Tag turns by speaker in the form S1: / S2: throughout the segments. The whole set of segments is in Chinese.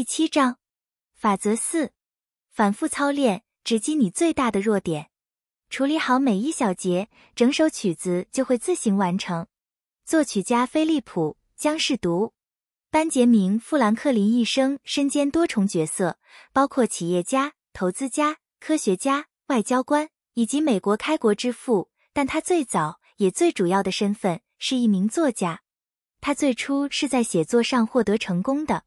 S1: 第七章，法则四：反复操练，直击你最大的弱点。处理好每一小节，整首曲子就会自行完成。作曲家菲利普·江世读，班杰明·富兰克林一生身兼多重角色，包括企业家、投资家、科学家、外交官以及美国开国之父。但他最早也最主要的身份是一名作家。他最初是在写作上获得成功的。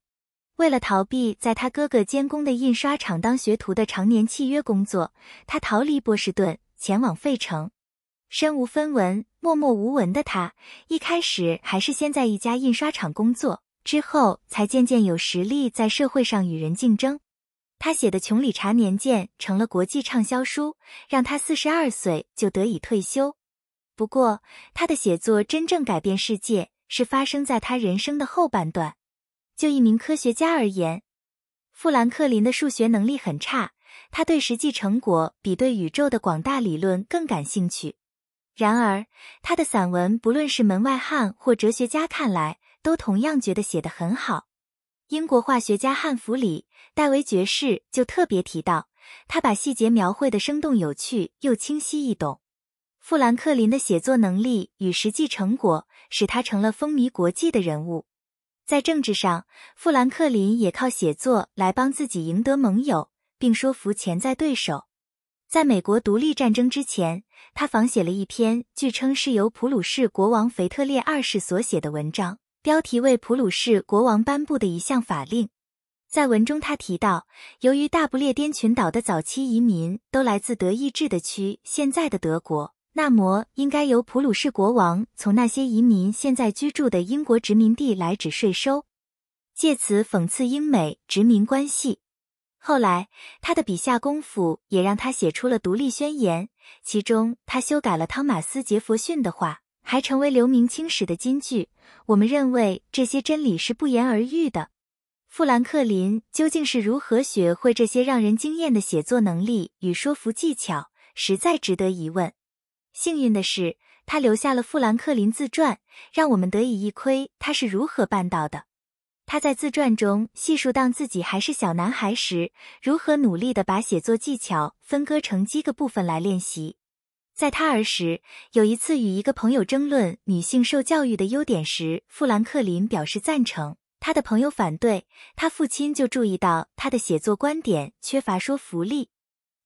S1: 为了逃避在他哥哥监工的印刷厂当学徒的常年契约工作，他逃离波士顿，前往费城。身无分文、默默无闻的他，一开始还是先在一家印刷厂工作，之后才渐渐有实力在社会上与人竞争。他写的《穷理查年鉴》成了国际畅销书，让他四十二岁就得以退休。不过，他的写作真正改变世界，是发生在他人生的后半段。就一名科学家而言，富兰克林的数学能力很差，他对实际成果比对宇宙的广大理论更感兴趣。然而，他的散文不论是门外汉或哲学家看来，都同样觉得写得很好。英国化学家汉弗里·戴维爵士就特别提到，他把细节描绘的生动有趣又清晰易懂。富兰克林的写作能力与实际成果，使他成了风靡国际的人物。在政治上，富兰克林也靠写作来帮自己赢得盟友，并说服潜在对手。在美国独立战争之前，他仿写了一篇据称是由普鲁士国王腓特烈二世所写的文章，标题为《普鲁士国王颁布的一项法令》。在文中，他提到，由于大不列颠群岛的早期移民都来自德意志的区，现在的德国。那么，应该由普鲁士国王从那些移民现在居住的英国殖民地来指税收，借此讽刺英美殖民关系。后来，他的笔下功夫也让他写出了《独立宣言》，其中他修改了汤马斯·杰弗逊的话，还成为留名青史的金句。我们认为这些真理是不言而喻的。富兰克林究竟是如何学会这些让人惊艳的写作能力与说服技巧，实在值得疑问。幸运的是，他留下了《富兰克林自传》，让我们得以一窥他是如何办到的。他在自传中细数当自己还是小男孩时，如何努力的把写作技巧分割成几个部分来练习。在他儿时，有一次与一个朋友争论女性受教育的优点时，富兰克林表示赞成，他的朋友反对，他父亲就注意到他的写作观点缺乏说服力。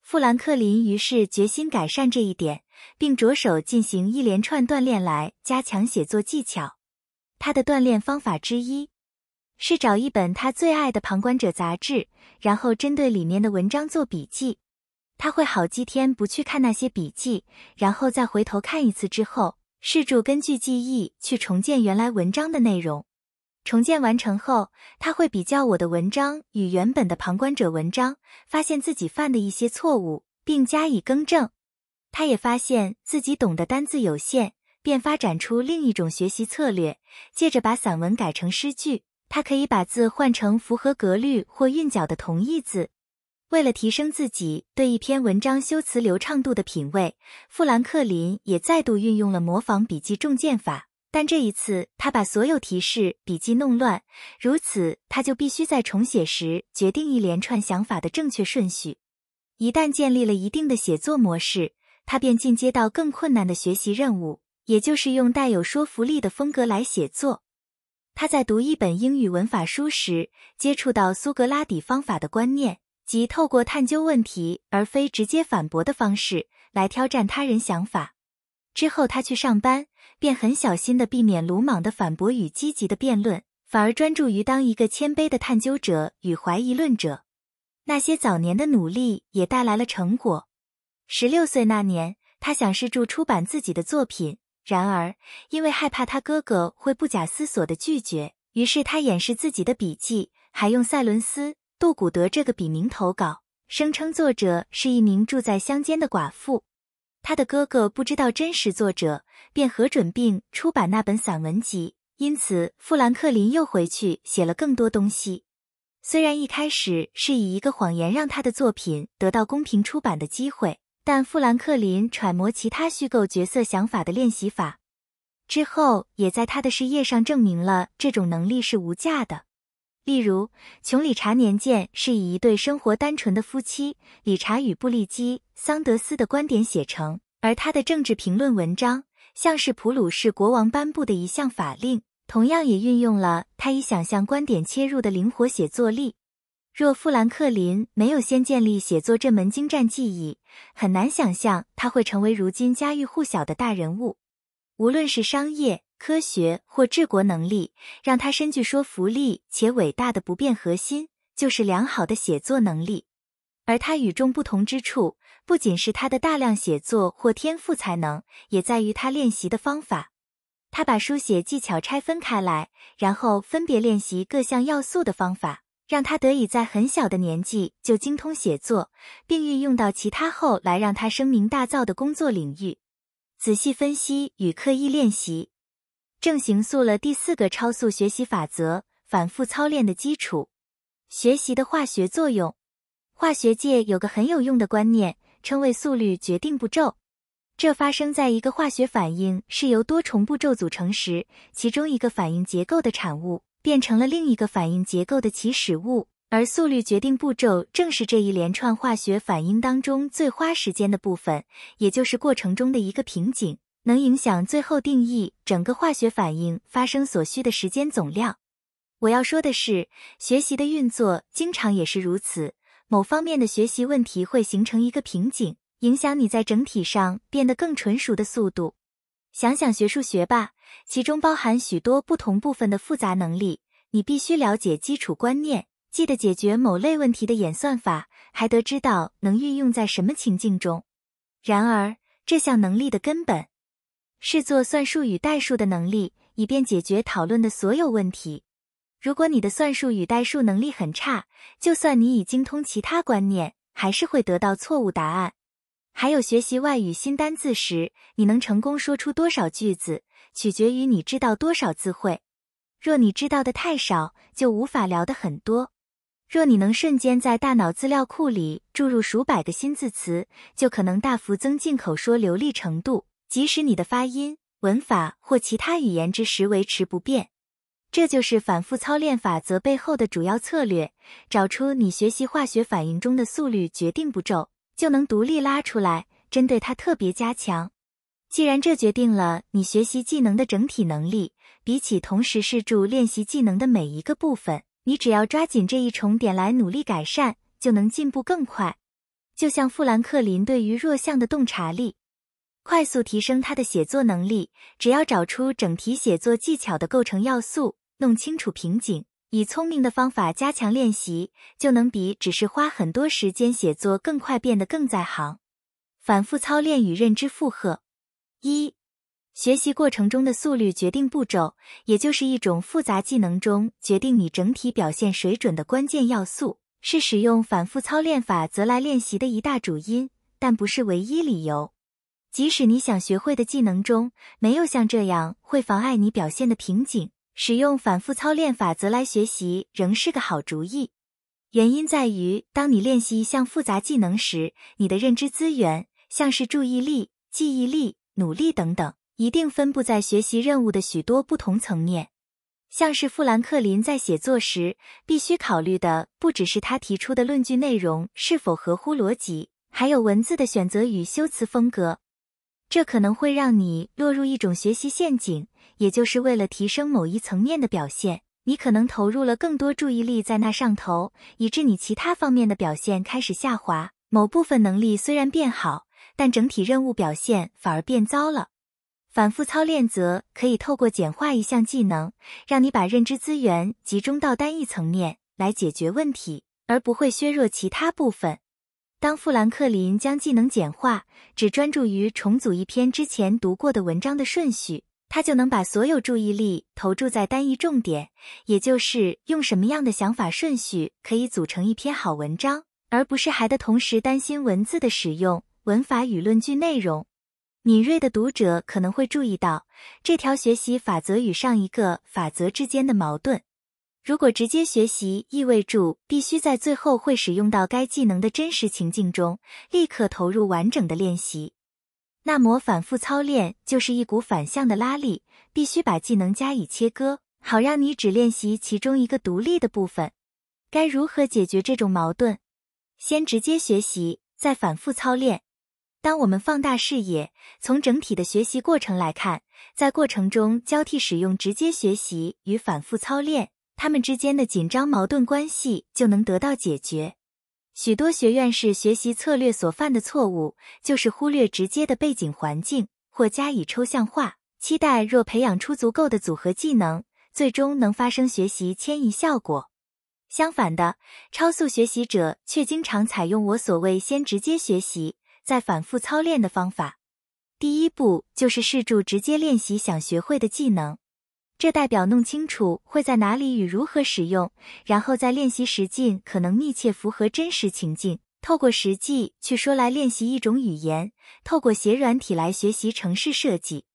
S1: 富兰克林于是决心改善这一点，并着手进行一连串锻炼来加强写作技巧。他的锻炼方法之一是找一本他最爱的《旁观者》杂志，然后针对里面的文章做笔记。他会好几天不去看那些笔记，然后再回头看一次之后，试着根据记忆去重建原来文章的内容。重建完成后，他会比较我的文章与原本的旁观者文章，发现自己犯的一些错误并加以更正。他也发现自己懂得单字有限，便发展出另一种学习策略，借着把散文改成诗句，他可以把字换成符合格律或韵脚的同义字。为了提升自己对一篇文章修辞流畅度的品味，富兰克林也再度运用了模仿笔记重建法。但这一次，他把所有提示笔记弄乱，如此他就必须在重写时决定一连串想法的正确顺序。一旦建立了一定的写作模式，他便进阶到更困难的学习任务，也就是用带有说服力的风格来写作。他在读一本英语文法书时，接触到苏格拉底方法的观念，即透过探究问题而非直接反驳的方式来挑战他人想法。之后，他去上班。便很小心的避免鲁莽的反驳与积极的辩论，反而专注于当一个谦卑的探究者与怀疑论者。那些早年的努力也带来了成果。十六岁那年，他想试著出版自己的作品，然而因为害怕他哥哥会不假思索的拒绝，于是他掩饰自己的笔记，还用塞伦斯·杜古德这个笔名投稿，声称作者是一名住在乡间的寡妇。他的哥哥不知道真实作者，便核准并出版那本散文集。因此，富兰克林又回去写了更多东西。虽然一开始是以一个谎言让他的作品得到公平出版的机会，但富兰克林揣摩其他虚构角色想法的练习法，之后也在他的事业上证明了这种能力是无价的。例如，《琼·理查年鉴》是以一对生活单纯的夫妻理查与布利基·桑德斯的观点写成，而他的政治评论文章像是普鲁士国王颁布的一项法令，同样也运用了他以想象观点切入的灵活写作力。若富兰克林没有先建立写作这门精湛技艺，很难想象他会成为如今家喻户晓的大人物。无论是商业。科学或治国能力让他深具说服力且伟大的不变核心，就是良好的写作能力。而他与众不同之处，不仅是他的大量写作或天赋才能，也在于他练习的方法。他把书写技巧拆分开来，然后分别练习各项要素的方法，让他得以在很小的年纪就精通写作，并运用到其他后来让他声名大噪的工作领域。仔细分析与刻意练习。正形塑了第四个超速学习法则：反复操练的基础，学习的化学作用。化学界有个很有用的观念，称为速率决定步骤。这发生在一个化学反应是由多重步骤组成时，其中一个反应结构的产物变成了另一个反应结构的起始物，而速率决定步骤正是这一连串化学反应当中最花时间的部分，也就是过程中的一个瓶颈。能影响最后定义整个化学反应发生所需的时间总量。我要说的是，学习的运作经常也是如此。某方面的学习问题会形成一个瓶颈，影响你在整体上变得更纯熟的速度。想想学数学吧，其中包含许多不同部分的复杂能力。你必须了解基础观念，记得解决某类问题的演算法，还得知道能运用在什么情境中。然而，这项能力的根本。试做算术与代数的能力，以便解决讨论的所有问题。如果你的算术与代数能力很差，就算你已精通其他观念，还是会得到错误答案。还有学习外语新单词时，你能成功说出多少句子，取决于你知道多少字汇。若你知道的太少，就无法聊得很多。若你能瞬间在大脑资料库里注入数百个新字词，就可能大幅增进口说流利程度。即使你的发音、文法或其他语言知识维持不变，这就是反复操练法则背后的主要策略。找出你学习化学反应中的速率决定步骤，就能独立拉出来，针对它特别加强。既然这决定了你学习技能的整体能力，比起同时试住练习技能的每一个部分，你只要抓紧这一重点来努力改善，就能进步更快。就像富兰克林对于弱项的洞察力。快速提升他的写作能力，只要找出整体写作技巧的构成要素，弄清楚瓶颈，以聪明的方法加强练习，就能比只是花很多时间写作更快变得更在行。反复操练与认知负荷，一学习过程中的速率决定步骤，也就是一种复杂技能中决定你整体表现水准的关键要素，是使用反复操练法则来练习的一大主因，但不是唯一理由。即使你想学会的技能中没有像这样会妨碍你表现的瓶颈，使用反复操练法则来学习仍是个好主意。原因在于，当你练习一项复杂技能时，你的认知资源，像是注意力、记忆力、努力等等，一定分布在学习任务的许多不同层面。像是富兰克林在写作时，必须考虑的不只是他提出的论据内容是否合乎逻辑，还有文字的选择与修辞风格。这可能会让你落入一种学习陷阱，也就是为了提升某一层面的表现，你可能投入了更多注意力在那上头，以致你其他方面的表现开始下滑。某部分能力虽然变好，但整体任务表现反而变糟了。反复操练则可以透过简化一项技能，让你把认知资源集中到单一层面来解决问题，而不会削弱其他部分。当富兰克林将技能简化，只专注于重组一篇之前读过的文章的顺序，他就能把所有注意力投注在单一重点，也就是用什么样的想法顺序可以组成一篇好文章，而不是还得同时担心文字的使用、文法与论据内容。敏锐的读者可能会注意到这条学习法则与上一个法则之间的矛盾。如果直接学习意味着必须在最后会使用到该技能的真实情境中立刻投入完整的练习，那么反复操练就是一股反向的拉力，必须把技能加以切割，好让你只练习其中一个独立的部分。该如何解决这种矛盾？先直接学习，再反复操练。当我们放大视野，从整体的学习过程来看，在过程中交替使用直接学习与反复操练。他们之间的紧张矛盾关系就能得到解决。许多学院式学习策略所犯的错误，就是忽略直接的背景环境或加以抽象化，期待若培养出足够的组合技能，最终能发生学习迁移效果。相反的，超速学习者却经常采用我所谓“先直接学习，再反复操练”的方法。第一步就是试住直接练习想学会的技能。这代表弄清楚会在哪里与如何使用，然后再练习实际可能密切符合真实情境。透过实际去说来练习一种语言，透过写软体来学习城市设计，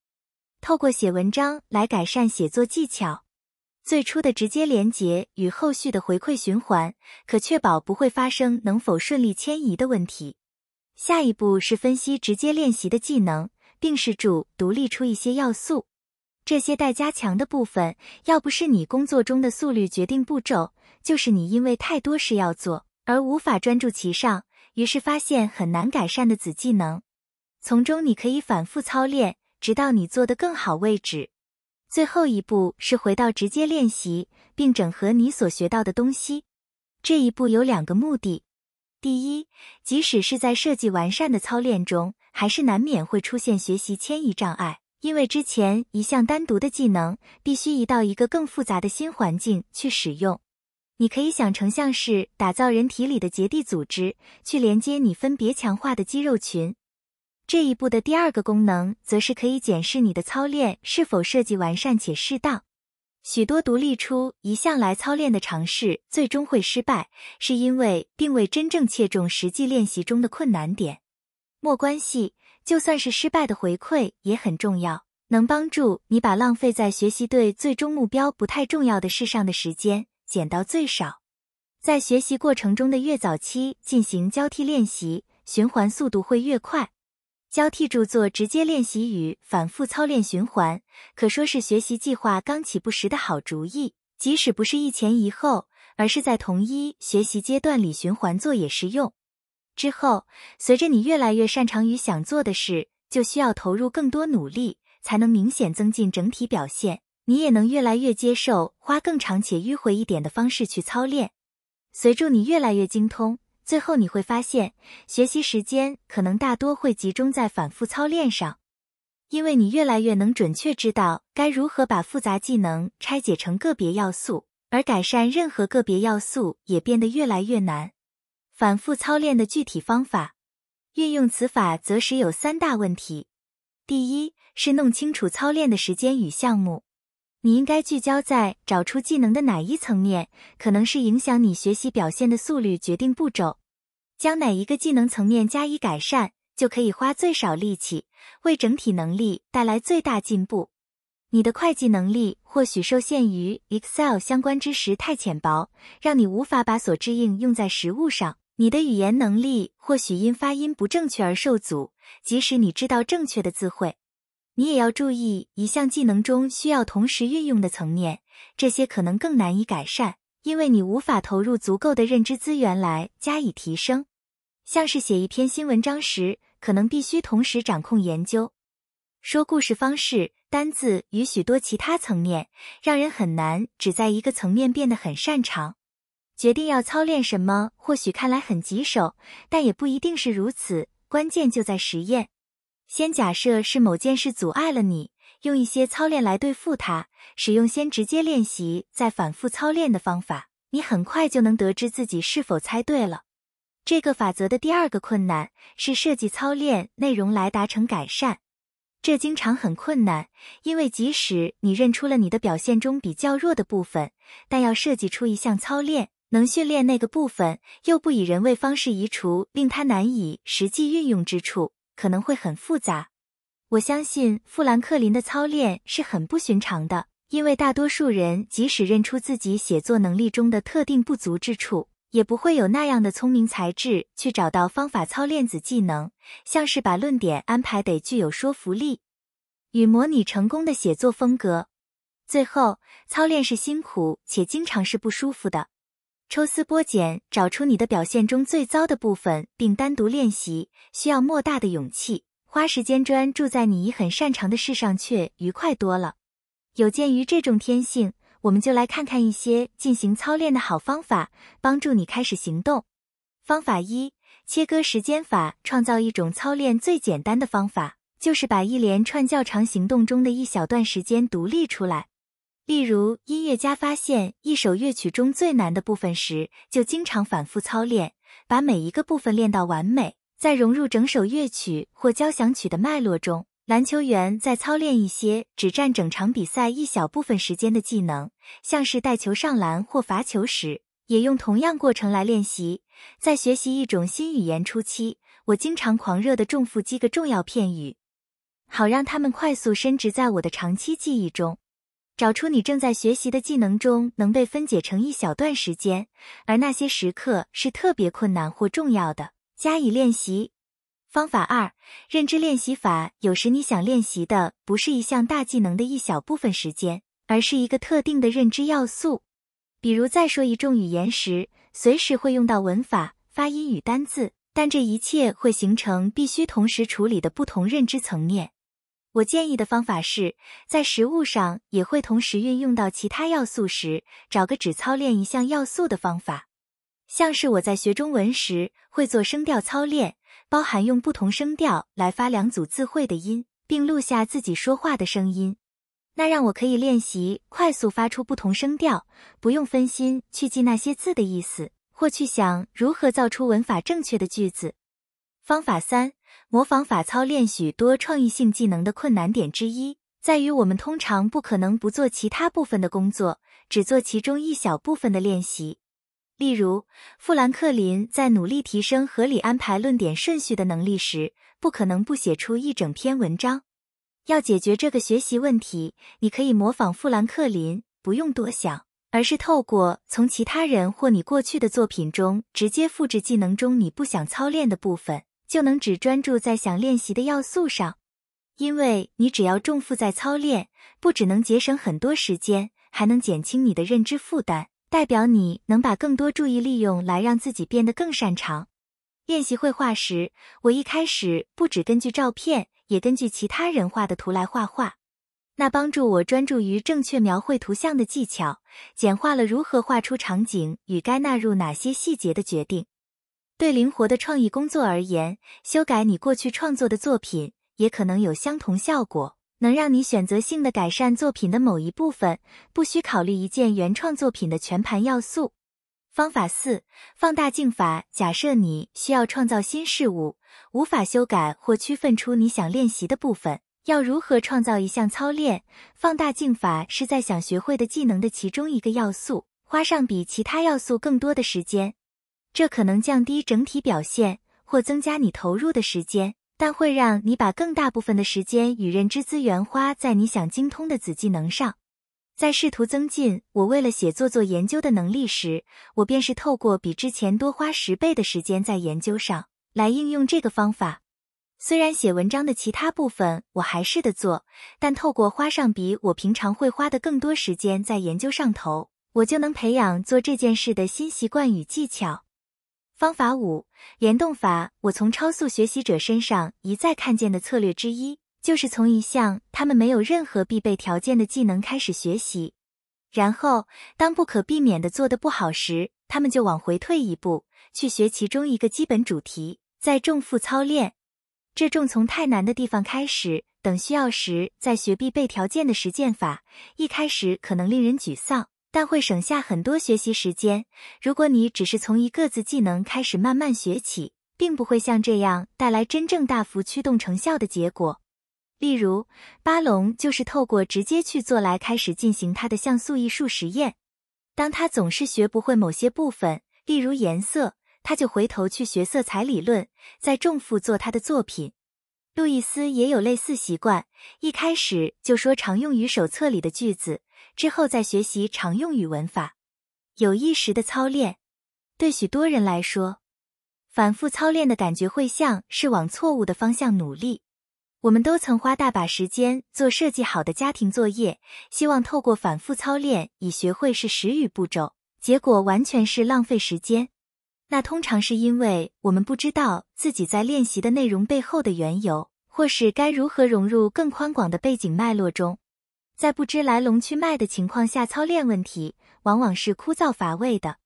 S1: 透过写文章来改善写作技巧。最初的直接连接与后续的回馈循环，可确保不会发生能否顺利迁移的问题。下一步是分析直接练习的技能，并试注独立出一些要素。这些待加强的部分，要不是你工作中的速率决定步骤，就是你因为太多事要做而无法专注其上，于是发现很难改善的子技能。从中你可以反复操练，直到你做得更好为止。最后一步是回到直接练习，并整合你所学到的东西。这一步有两个目的：第一，即使是在设计完善的操练中，还是难免会出现学习迁移障碍。因为之前一项单独的技能必须移到一个更复杂的新环境去使用，你可以想成像是打造人体里的结缔组织，去连接你分别强化的肌肉群。这一步的第二个功能，则是可以检视你的操练是否设计完善且适当。许多独立出一项来操练的尝试，最终会失败，是因为并未真正切中实际练习中的困难点。莫关系。就算是失败的回馈也很重要，能帮助你把浪费在学习对最终目标不太重要的事上的时间减到最少。在学习过程中的越早期进行交替练习，循环速度会越快。交替著作直接练习与反复操练循环，可说是学习计划刚起步时的好主意。即使不是一前一后，而是在同一学习阶段里循环做也适用。之后，随着你越来越擅长于想做的事，就需要投入更多努力，才能明显增进整体表现。你也能越来越接受花更长且迂回一点的方式去操练。随着你越来越精通，最后你会发现，学习时间可能大多会集中在反复操练上，因为你越来越能准确知道该如何把复杂技能拆解成个别要素，而改善任何个别要素也变得越来越难。反复操练的具体方法，运用此法则时有三大问题。第一是弄清楚操练的时间与项目，你应该聚焦在找出技能的哪一层面，可能是影响你学习表现的速率决定步骤。将哪一个技能层面加以改善，就可以花最少力气为整体能力带来最大进步。你的会计能力或许受限于 Excel 相关知识太浅薄，让你无法把所知应用在实物上。你的语言能力或许因发音不正确而受阻，即使你知道正确的字汇，你也要注意一项技能中需要同时运用的层面，这些可能更难以改善，因为你无法投入足够的认知资源来加以提升。像是写一篇新文章时，可能必须同时掌控研究、说故事方式、单字与许多其他层面，让人很难只在一个层面变得很擅长。决定要操练什么，或许看来很棘手，但也不一定是如此。关键就在实验。先假设是某件事阻碍了你，用一些操练来对付它。使用先直接练习，再反复操练的方法，你很快就能得知自己是否猜对了。这个法则的第二个困难是设计操练内容来达成改善，这经常很困难，因为即使你认出了你的表现中比较弱的部分，但要设计出一项操练。能训练那个部分，又不以人为方式移除令他难以实际运用之处，可能会很复杂。我相信富兰克林的操练是很不寻常的，因为大多数人即使认出自己写作能力中的特定不足之处，也不会有那样的聪明才智去找到方法操练子技能，像是把论点安排得具有说服力，与模拟成功的写作风格。最后，操练是辛苦且经常是不舒服的。抽丝剥茧，找出你的表现中最糟的部分，并单独练习，需要莫大的勇气。花时间专注在你已很擅长的事上，却愉快多了。有鉴于这种天性，我们就来看看一些进行操练的好方法，帮助你开始行动。方法一：切割时间法，创造一种操练最简单的方法，就是把一连串较长行动中的一小段时间独立出来。例如，音乐家发现一首乐曲中最难的部分时，就经常反复操练，把每一个部分练到完美，再融入整首乐曲或交响曲的脉络中。篮球员在操练一些只占整场比赛一小部分时间的技能，像是带球上篮或罚球时，也用同样过程来练习。在学习一种新语言初期，我经常狂热地重复几个重要片语，好让它们快速伸直在我的长期记忆中。找出你正在学习的技能中能被分解成一小段时间，而那些时刻是特别困难或重要的，加以练习。方法二，认知练习法。有时你想练习的不是一项大技能的一小部分时间，而是一个特定的认知要素。比如，在说一众语言时，随时会用到文法、发音与单字，但这一切会形成必须同时处理的不同认知层面。我建议的方法是在食物上也会同时运用到其他要素时，找个只操练一项要素的方法，像是我在学中文时会做声调操练，包含用不同声调来发两组字汇的音，并录下自己说话的声音，那让我可以练习快速发出不同声调，不用分心去记那些字的意思或去想如何造出文法正确的句子。方法三。模仿法操练许多创意性技能的困难点之一，在于我们通常不可能不做其他部分的工作，只做其中一小部分的练习。例如，富兰克林在努力提升合理安排论点顺序的能力时，不可能不写出一整篇文章。要解决这个学习问题，你可以模仿富兰克林，不用多想，而是透过从其他人或你过去的作品中直接复制技能中你不想操练的部分。就能只专注在想练习的要素上，因为你只要重负在操练，不只能节省很多时间，还能减轻你的认知负担，代表你能把更多注意力用来让自己变得更擅长。练习绘画时，我一开始不只根据照片，也根据其他人画的图来画画，那帮助我专注于正确描绘图像的技巧，简化了如何画出场景与该纳入哪些细节的决定。对灵活的创意工作而言，修改你过去创作的作品也可能有相同效果，能让你选择性的改善作品的某一部分，不需考虑一件原创作品的全盘要素。方法四：放大镜法。假设你需要创造新事物，无法修改或区分出你想练习的部分，要如何创造一项操练？放大镜法是在想学会的技能的其中一个要素，花上比其他要素更多的时间。这可能降低整体表现或增加你投入的时间，但会让你把更大部分的时间与认知资源花在你想精通的子技能上。在试图增进我为了写作做研究的能力时，我便是透过比之前多花十倍的时间在研究上来应用这个方法。虽然写文章的其他部分我还是得做，但透过花上比我平常会花的更多时间在研究上头，我就能培养做这件事的新习惯与技巧。方法五：联动法。我从超速学习者身上一再看见的策略之一，就是从一项他们没有任何必备条件的技能开始学习，然后当不可避免的做得不好时，他们就往回退一步，去学其中一个基本主题，在重复操练。这重从太难的地方开始，等需要时再学必备条件的实践法，一开始可能令人沮丧。但会省下很多学习时间。如果你只是从一个字技能开始慢慢学起，并不会像这样带来真正大幅驱动成效的结果。例如，巴龙就是透过直接去做来开始进行他的像素艺术实验。当他总是学不会某些部分，例如颜色，他就回头去学色彩理论，再重复做他的作品。路易斯也有类似习惯，一开始就说常用于手册里的句子。之后再学习常用语文法，有意识的操练。对许多人来说，反复操练的感觉会像是往错误的方向努力。我们都曾花大把时间做设计好的家庭作业，希望透过反复操练以学会是时语步骤，结果完全是浪费时间。那通常是因为我们不知道自己在练习的内容背后的缘由，或是该如何融入更宽广的背景脉络中。在不知来龙去脉的情况下操练问题，往往是枯燥乏味的。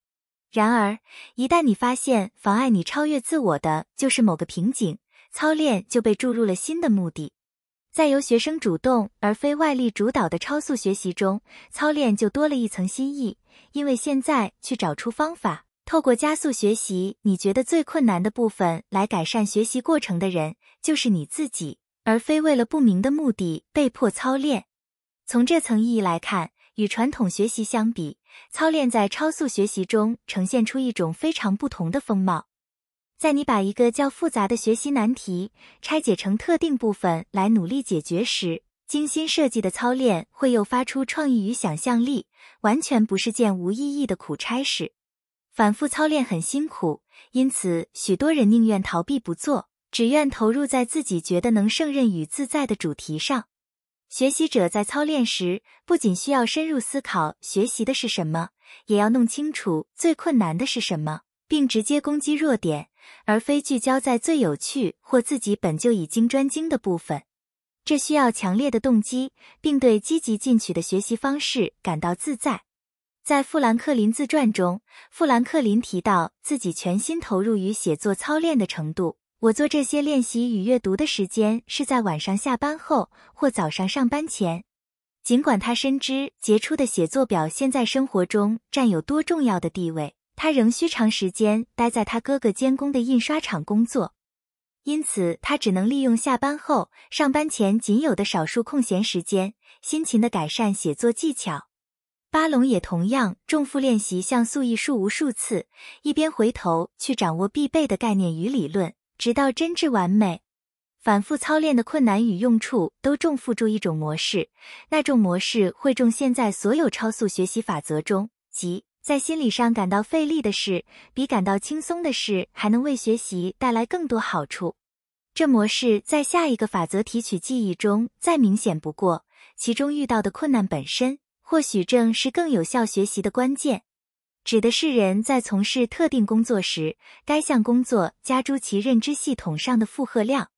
S1: 然而，一旦你发现妨碍你超越自我的就是某个瓶颈，操练就被注入了新的目的。在由学生主动而非外力主导的超速学习中，操练就多了一层新意，因为现在去找出方法，透过加速学习你觉得最困难的部分来改善学习过程的人，就是你自己，而非为了不明的目的被迫操练。从这层意义来看，与传统学习相比，操练在超速学习中呈现出一种非常不同的风貌。在你把一个较复杂的学习难题拆解成特定部分来努力解决时，精心设计的操练会诱发出创意与想象力，完全不是件无意义的苦差事。反复操练很辛苦，因此许多人宁愿逃避不做，只愿投入在自己觉得能胜任与自在的主题上。学习者在操练时，不仅需要深入思考学习的是什么，也要弄清楚最困难的是什么，并直接攻击弱点，而非聚焦在最有趣或自己本就已经专精的部分。这需要强烈的动机，并对积极进取的学习方式感到自在。在富兰克林自传中，富兰克林提到自己全心投入于写作操练的程度。我做这些练习与阅读的时间是在晚上下班后或早上上班前。尽管他深知杰出的写作表现在生活中占有多重要的地位，他仍需长时间待在他哥哥监工的印刷厂工作，因此他只能利用下班后、上班前仅有的少数空闲时间，辛勤地改善写作技巧。巴龙也同样重复练习像素艺术无数次，一边回头去掌握必备的概念与理论。直到真挚完美，反复操练的困难与用处都重附注一种模式，那种模式会重现在所有超速学习法则中，即在心理上感到费力的事，比感到轻松的事还能为学习带来更多好处。这模式在下一个法则提取记忆中再明显不过，其中遇到的困难本身，或许正是更有效学习的关键。指的是人在从事特定工作时，该项工作加诸其认知系统上的负荷量。